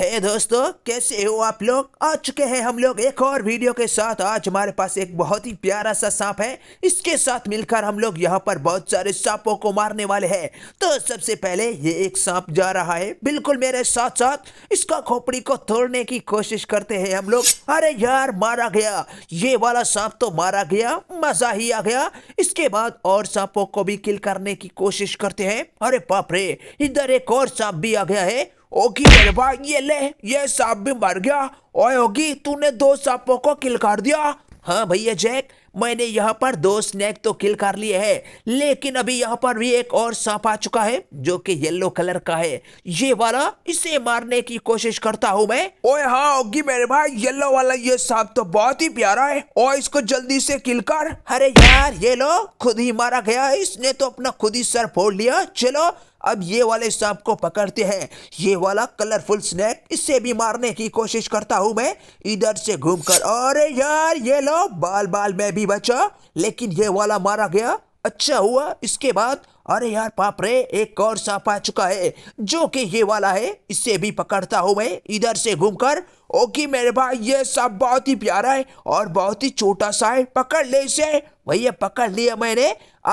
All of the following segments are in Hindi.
हे hey दोस्तों कैसे हो आप लोग आ चुके हैं हम लोग एक और वीडियो के साथ आज हमारे पास एक बहुत ही प्यारा सा सांप है इसके साथ मिलकर हम लोग यहाँ पर बहुत सारे सांपों को मारने वाले हैं तो सबसे पहले ये एक सांप जा रहा है बिल्कुल मेरे साथ साथ इसका खोपड़ी को तोड़ने की कोशिश करते हैं हम लोग अरे यार मारा गया ये वाला सांप तो मारा गया मजा ही आ गया इसके बाद और सांपों को भी किल करने की कोशिश करते हैं अरे पापरे इधर एक और सांप भी आ गया है ओगी भाई ये ले ये सांप भी मर गया ओए ओगी तूने दो सांपों को किल कर दिया हाँ भैया जैक मैंने यहाँ पर दो स्नेक तो किल कर लिए हैं लेकिन अभी यहाँ पर भी एक और सांप आ चुका है जो कि येलो कलर का है ये वाला इसे मारने की कोशिश करता हूँ मैं ओए हाँ होगी मेरे भाई येलो वाला ये सांप तो बहुत ही प्यारा है और इसको जल्दी से किल कर अरे यार ये लो खुद ही मारा गया इसने तो अपना खुद ही सर फोड़ लिया चलो अब ये वाले सांप को पकड़ते हैं ये वाला कलरफुल स्नैक इससे भी मारने की कोशिश करता हूँ मैं इधर से घूमकर अरे यार ये लो बाल बाल में भी बचा लेकिन ये वाला मारा गया अच्छा हुआ इसके बाद अरे यार पाप रे एक और सांप आ चुका है जो कि ये वाला है इससे भी पकड़ता हूँ मैं इधर से घूमकर ओके मेरे भाई ये सांप बहुत ही प्यारा है और बहुत ही छोटा सा है पकड़ ले इसे भैया पकड़ लिया मैंने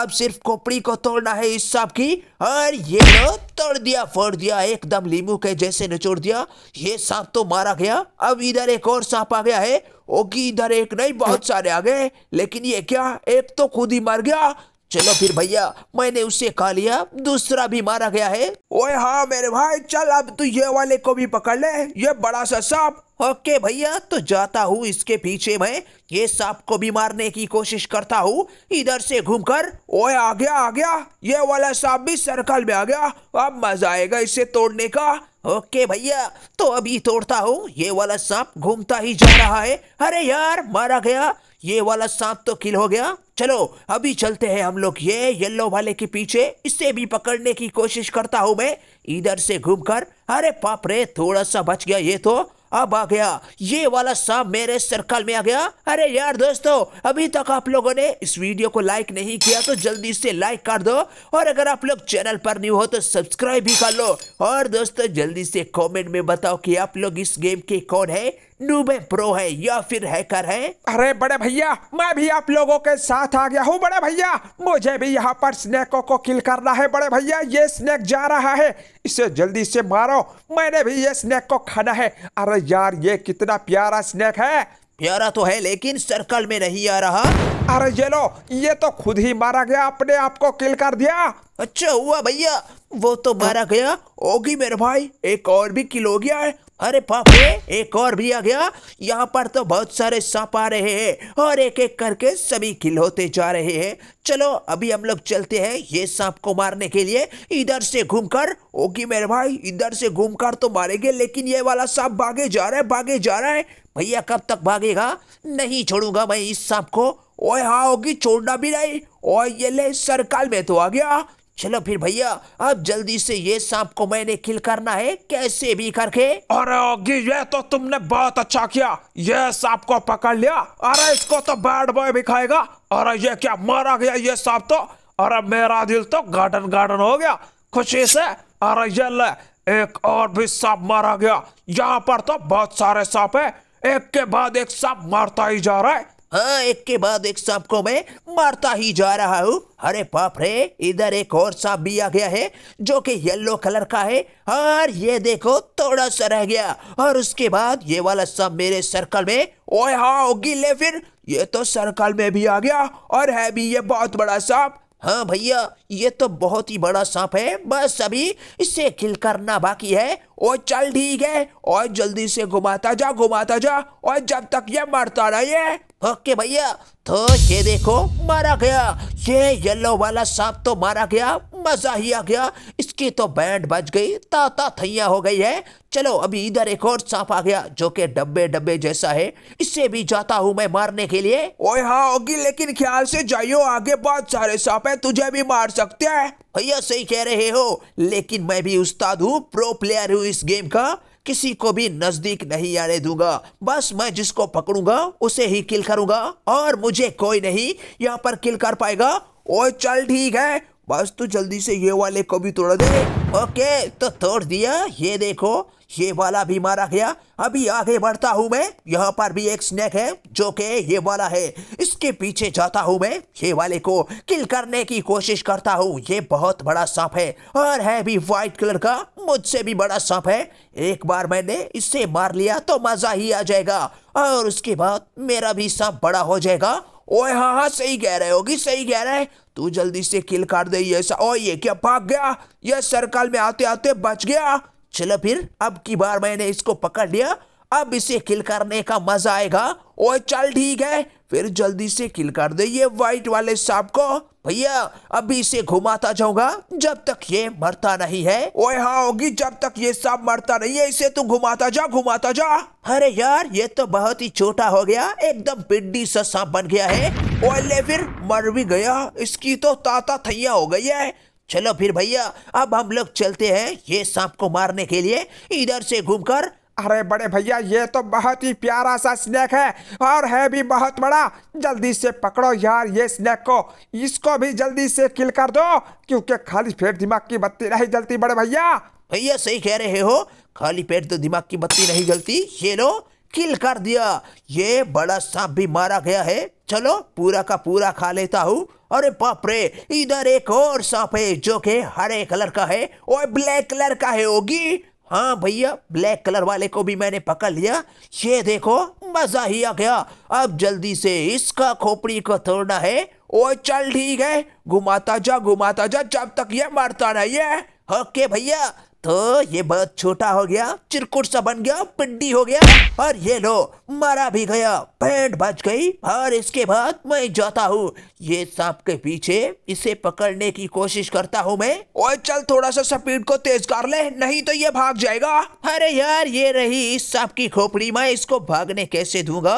अब सिर्फ खोपड़ी को तोड़ना है इस सांप की और ये लो तोड़ दिया फोड़ दिया एकदम लीमू के जैसे निचोड़ दिया ये सांप तो मारा गया अब इधर एक और सांप आ गया है ओके इधर एक नहीं बहुत सारे आ गए लेकिन ये क्या एक तो खुद ही मर गया चलो फिर भैया मैंने उसे खा लिया दूसरा भी मारा गया है ओए हाँ मेरे भाई चल अब तू ये वाले को भी पकड़ ले ये बड़ा सा सांप ओके भैया तो जाता हूँ इसके पीछे मैं ये सांप को भी मारने की कोशिश करता हूँ इधर से घूमकर ओए आ गया आ गया ये वाला सांप भी सर्कल में आ गया अब मजा आएगा इसे तोड़ने का ओके भैया तो अभी तोड़ता हूँ ये वाला सांप घूमता ही जा रहा है अरे यार मारा गया ये वाला सांप तो किल हो गया चलो अभी चलते हैं हम लोग ये येलो वाले के पीछे इससे भी पकड़ने की कोशिश करता हूँ मैं इधर से घूमकर अरे पाप रे थोड़ा सा बच गया ये तो अब आ गया ये वाला सांप मेरे सर्कल में आ गया अरे यार दोस्तों अभी तक आप लोगों ने इस वीडियो को लाइक नहीं किया तो जल्दी से लाइक कर दो और अगर आप लोग चैनल पर न्यू हो तो सब्सक्राइब भी कर लो और दोस्तों जल्दी से कमेंट में बताओ कि आप लोग इस गेम के कौन है नूबे प्रो है या फिर हैकर है अरे बड़े भैया मैं भी आप लोगों के साथ आ गया हूँ बड़े भैया मुझे भी यहाँ पर स्नेको को किल करना है बड़े भैया ये स्नैक जा रहा है इसे जल्दी से मारो मैंने भी ये स्नैक को खाना है अरे यार ये कितना प्यारा स्नैक है प्यारा तो है लेकिन सर्कल में नहीं आ रहा अरे ये लो ये तो खुद ही मारा गया अपने आप को किल कर दिया अच्छा हुआ भैया वो तो मारा गया होगी मेरे भाई एक और भी किल हो गया है अरे पापे एक और भी आ गया यहाँ पर तो बहुत सारे सांप आ रहे हैं और एक एक करके सभी किल होते जा रहे हैं चलो अभी हम लोग चलते हैं ये सांप को मारने के लिए इधर से घूमकर ओके मेरे भाई इधर से घूमकर तो मारेंगे लेकिन ये वाला सांप भागे जा रहा है भागे जा रहा है भैया कब तक भागेगा नहीं छोड़ूंगा मैं इस सांप को ओ हाँ होगी छोड़ना भी नहीं ओ ये ले सरकाल में तो आ गया चलो फिर भैया अब जल्दी से ये सांप को मैंने किल करना है कैसे भी करके अरे ओगी ये तो तुमने बहुत अच्छा किया ये सांप को पकड़ लिया अरे इसको तो बैड बॉय भी खाएगा अरे ये क्या मारा गया ये सांप तो अरे मेरा दिल तो गार्डन गार्डन हो गया खुशी से अरे ये ले एक और भी सांप मारा गया यहाँ पर तो बहुत सारे सांप है एक के बाद एक सांप मारता ही जा रहा है हाँ एक के बाद एक सांप को मैं मारता ही जा रहा हूँ अरे पाप रे इधर एक और सांप भी आ गया है जो कि येलो कलर का है और ये देखो थोड़ा सा रह गया और उसके बाद ये वाला सांप मेरे सर्कल में ओए हाँ होगी ले फिर ये तो सर्कल में भी आ गया और है भी ये बहुत बड़ा सांप हाँ भैया ये तो बहुत ही बड़ा सांप है बस अभी इसे किल करना बाकी है ओ चल ठीक है और जल्दी से घुमाता जा घुमाता जा और जब तक ये मरता नहीं है ओके भैया तो ये देखो मारा गया ये येलो वाला सांप तो मारा गया मजा ही आ गया इसकी तो बैंड बज गई ताता थैया हो गई है चलो अभी इधर एक और सांप आ गया जो कि डब्बे डब्बे जैसा है इससे भी जाता हूँ मैं मारने के लिए ओए हाँ होगी लेकिन ख्याल से जाइयो आगे बहुत सारे सांप है तुझे भी मार सकते हैं भैया सही कह रहे हो लेकिन मैं भी उस्ताद हूँ प्रो प्लेयर हूँ इस गेम का किसी को भी नजदीक नहीं आने दूंगा बस मैं जिसको पकड़ूंगा उसे ही किल करूंगा और मुझे कोई नहीं यहाँ पर किल कर पाएगा ओ चल ठीक है बस तू जल्दी से ये वाले को भी तोड़ दे ओके तो तोड़ दिया ये देखो ये वाला भी मारा गया अभी आगे बढ़ता हूँ मैं यहाँ पर भी एक स्नैक है जो के ये वाला है इसके पीछे जाता हूँ मैं ये वाले को किल करने की कोशिश करता हूँ ये बहुत बड़ा सांप है और है भी व्हाइट कलर का मुझसे भी बड़ा सांप है एक बार मैंने इससे मार लिया तो मज़ा ही आ जाएगा और उसके बाद मेरा भी सांप बड़ा हो जाएगा ओए हाँ हाँ सही कह रहे होगी सही कह रहे हैं तू जल्दी से किल काट दे ये ओ ये क्या भाग गया ये सर्कल में आते आते बच गया चलो फिर अब की बार मैंने इसको पकड़ लिया अब इसे किल करने का मजा आएगा और चल ठीक है फिर जल्दी से किल कर दे ये वाइट वाले सांप को भैया अभी इसे घुमाता जाऊंगा जब तक ये मरता नहीं है ओए हाँ होगी जब तक ये सांप मरता नहीं है इसे तू घुमाता जा घुमाता जा अरे यार ये तो बहुत ही छोटा हो गया एकदम पिड्डी सा सांप बन गया है ओए ले फिर मर भी गया इसकी तो ताता थैया हो गई है चलो फिर भैया अब हम लोग चलते हैं ये सांप को मारने के लिए इधर से घूमकर अरे बड़े भैया ये तो बहुत ही प्यारा सा स्नैक है और है भी बहुत बड़ा जल्दी से पकड़ो यार ये स्नैक को इसको भी जल्दी से किल कर दो क्योंकि खाली पेट दिमाग की बत्ती नहीं जलती बड़े भैया भैया सही कह रहे हो खाली पेट तो दिमाग की बत्ती नहीं जलती ये लो किल कर दिया ये बड़ा सांप भी मारा गया है चलो पूरा का पूरा खा लेता हूँ अरे बाप रे इधर एक और सांप है जो के हरे कलर का है और ब्लैक कलर का है होगी हाँ भैया ब्लैक कलर वाले को भी मैंने पकड़ लिया ये देखो मजा ही आ गया अब जल्दी से इसका खोपड़ी को तोड़ना है ओ चल ठीक है घुमाता जा घुमाता जा जब तक ये मरता नहीं है ओके भैया तो ये बहुत छोटा हो गया चिरकुट सा बन गया पिड्डी हो गया और ये लो मारा भी गया पेंट बच गई और इसके बाद मैं जाता हूँ ये सांप के पीछे इसे पकड़ने की कोशिश करता हूँ मैं और चल थोड़ा सा स्पीड को तेज कर ले नहीं तो ये भाग जाएगा अरे यार ये रही इस सांप की खोपड़ी मैं इसको भागने कैसे दूंगा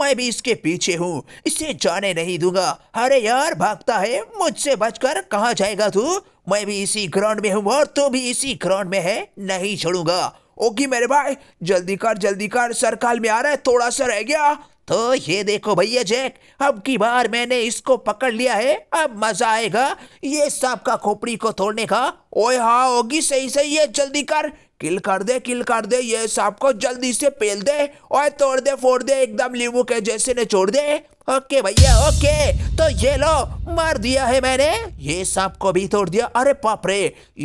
मैं भी इसके पीछे हूँ इसे जाने नहीं दूंगा अरे यार भागता है मुझसे बचकर कहाँ जाएगा तू मैं भी इसी ग्राउंड में हूँ और तू तो भी इसी ग्राउंड में है नहीं छोड़ूंगा ओके मेरे भाई जल्दी कर जल्दी कर सरकाल में आ रहा है थोड़ा सा रह गया तो ये देखो भैया जैक अब की बार मैंने इसको पकड़ लिया है अब मजा आएगा ये सांप का खोपड़ी को तोड़ने का ओए हाँ होगी सही सही ये जल्दी कर किल कर दे किल कर दे ये सांप को जल्दी से पेल दे और तोड़ दे फोड़ दे एकदम लीबू के जैसे ने छोड़ दे ओके भैया ओके तो ये लो मार दिया है मैंने ये सांप को भी तोड़ दिया अरे पापरे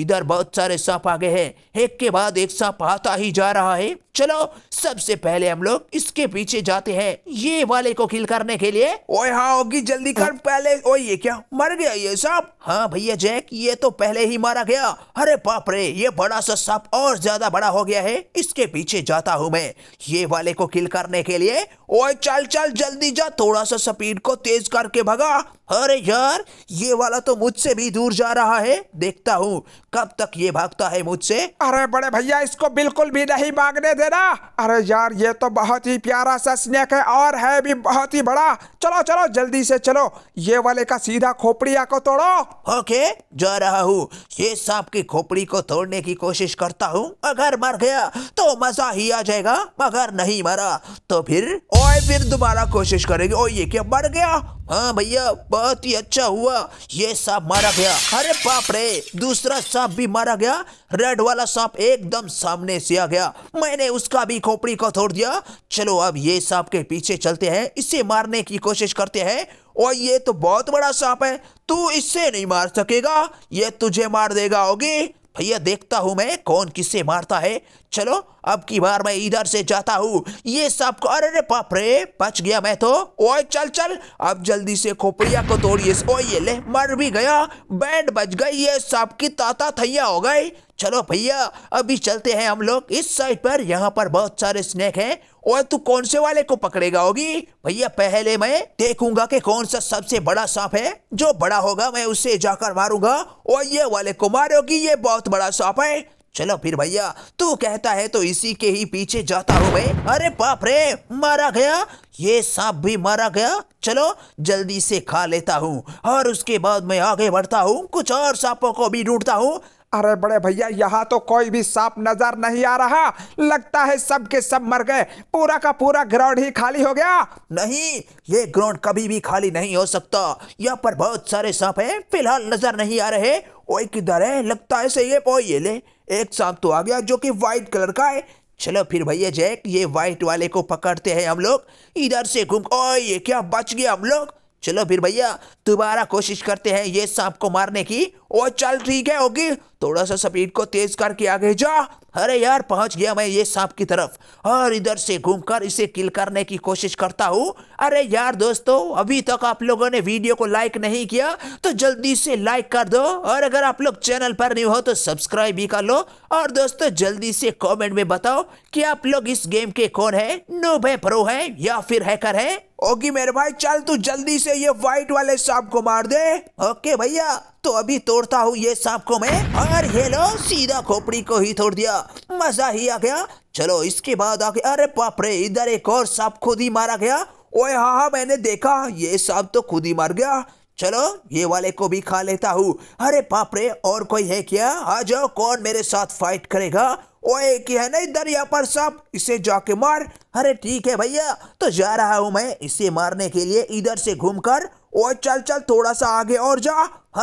इधर बहुत सारे सांप आ गए हैं एक के बाद एक सांप आता ही जा रहा है चलो सबसे पहले हम लोग इसके पीछे जाते हैं ये वाले को किल करने के लिए ओए हाँ होगी जल्दी कर पहले ओए ये क्या मर गया ये सांप हाँ भैया जैक ये तो पहले ही मारा गया अरे बाप रे ये बड़ा सा सांप और ज्यादा बड़ा हो गया है इसके पीछे जाता हूँ मैं ये वाले को किल करने के लिए ओए चल चल जल्दी जा थोड़ा सा स्पीड को तेज करके भगा अरे यार ये वाला तो मुझसे भी दूर जा रहा है देखता हूँ कब तक ये भागता है मुझसे अरे बड़े भैया इसको बिल्कुल भी नहीं भागने देना अरे यार ये तो बहुत ही प्यारा सा स्नेक है और है भी बहुत ही बड़ा चलो चलो जल्दी से चलो ये वाले का सीधा खोपड़िया को तोड़ो ओके जा रहा हूँ ये सांप की खोपड़ी को तोड़ने की कोशिश करता हूँ अगर मर गया तो मजा ही आ जाएगा मगर नहीं मरा तो फिर ओए फिर दोबारा कोशिश करेगी ओ ये क्या मर गया हाँ भैया बहुत ही अच्छा हुआ ये सांप मारा गया अरे बाप रे दूसरा सांप भी मारा गया रेड वाला सांप एकदम सामने से आ गया मैंने उसका भी खोपड़ी को तोड़ दिया चलो अब ये सांप के पीछे चलते हैं इसे मारने की कोशिश करते हैं और ये तो बहुत बड़ा सांप है तू इससे नहीं मार सकेगा ये तुझे मार देगा होगी भैया देखता हूं मैं कौन किससे मारता है चलो अब की बार मैं इधर से जाता हूँ ये सब को अरे बाप रे बच गया मैं तो ओए चल चल अब जल्दी से खोपड़िया को तोड़िए ओ ये ले मर भी गया बैंड बच गई ये सब की ताता थैया हो गई चलो भैया अभी चलते हैं हम लोग इस साइड पर यहाँ पर बहुत सारे स्नेक हैं और तू कौन से वाले को पकड़ेगा होगी भैया पहले मैं देखूंगा कि कौन सा सबसे बड़ा सांप है जो बड़ा होगा मैं उसे जाकर मारूंगा और ये वाले को मारोगी ये बहुत बड़ा सांप है चलो फिर भैया तू कहता है तो इसी के ही पीछे जाता हूँ भाई अरे बाप रे मारा गया ये सांप भी मारा गया चलो जल्दी से खा लेता हूँ और उसके बाद मैं आगे बढ़ता हूँ कुछ और सांपों को भी ढूंढता हूँ अरे बड़े भैया यहाँ तो कोई भी सांप नजर नहीं आ रहा लगता है सब के सब मर गए पूरा का पूरा ग्राउंड ही खाली हो गया नहीं ये ग्राउंड कभी भी खाली नहीं हो सकता यहाँ पर बहुत सारे सांप हैं फिलहाल नजर नहीं आ रहे वो किधर है लगता है सही है ये ले एक सांप तो आ गया जो कि व्हाइट कलर का है चलो फिर भैया जैक ये व्हाइट वाले को पकड़ते हैं हम लोग इधर से घूम ओ ये क्या बच गया हम लोग चलो फिर भैया दोबारा कोशिश करते हैं ये सांप को मारने की ओ चल ठीक है ओके थोड़ा सा स्पीड को तेज करके आगे जा अरे यार पहुंच गया मैं ये सांप की तरफ और इधर से घूमकर इसे किल करने की कोशिश करता हूँ अरे यार दोस्तों अभी तक आप लोगों ने वीडियो को लाइक नहीं किया तो जल्दी से लाइक कर दो और अगर आप लोग चैनल पर नहीं हो तो सब्सक्राइब भी कर लो और दोस्तों जल्दी से कमेंट में बताओ कि आप लोग इस गेम के कौन है नोब है प्रो है या फिर हैकर है ओके मेरे भाई चल तू जल्दी से ये व्हाइट वाले सांप को मार दे ओके भैया तो अभी तोड़ता हूँ ये सांप को मैं और ये लो सीधा खोपड़ी को ही तोड़ दिया मजा ही आ गया चलो इसके बाद आगे अरे पापरे इधर एक और सांप खुद ही मारा गया ओए हाँ हाँ मैंने देखा ये सांप तो खुद ही मर गया चलो ये वाले को भी खा लेता हूँ अरे पापरे और कोई है क्या आ जाओ कौन मेरे साथ फाइट करेगा ओए की है ना इधर यहाँ पर सब इसे जाके मार अरे ठीक है भैया तो जा रहा हूँ मैं इसे मारने के लिए इधर से घूमकर और चल चल थोड़ा सा आगे और जा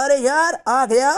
अरे यार आ गया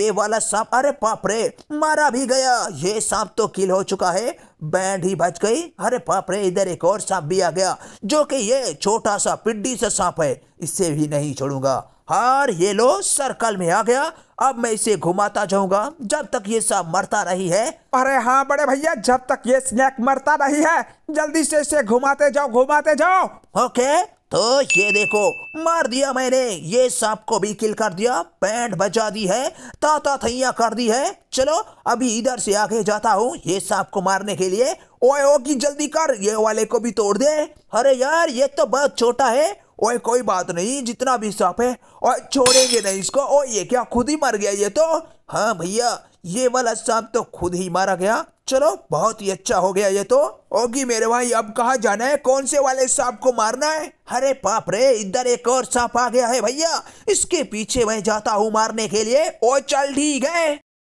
ये वाला सांप अरे पाप रे मारा भी गया ये सांप तो किल हो चुका है बैंड ही बच गई अरे पाप रे इधर एक और सांप भी आ गया जो कि ये छोटा सा पिड्डी सा सांप है इसे भी नहीं छोड़ूंगा हर येलो सर्कल में आ गया अब मैं इसे घुमाता जाऊंगा जब तक ये सब मरता नहीं है अरे हाँ बड़े भैया जब तक ये स्नैक मरता नहीं है जल्दी से इसे घुमाते जाओ घुमाते जाओ ओके तो ये देखो मार दिया मैंने ये सांप को भी किल कर दिया पैंट बजा दी है ताता थैया कर दी है चलो अभी इधर से आगे जाता हूँ ये सांप को मारने के लिए ओए ओ की जल्दी कर ये वाले को भी तोड़ दे अरे यार ये तो बहुत छोटा है ओए कोई बात नहीं जितना भी साफ है और छोड़ेंगे नहीं इसको ओ ये क्या खुद ही मर गया ये तो हाँ भैया ये वाला सांप तो खुद ही मारा गया चलो बहुत ही अच्छा हो गया ये तो ओगी मेरे भाई अब कहा जाना है कौन से वाले सांप को मारना है अरे पाप रे इधर एक और सांप आ गया है भैया इसके पीछे मैं जाता हूँ मारने के लिए ओ चल ठीक है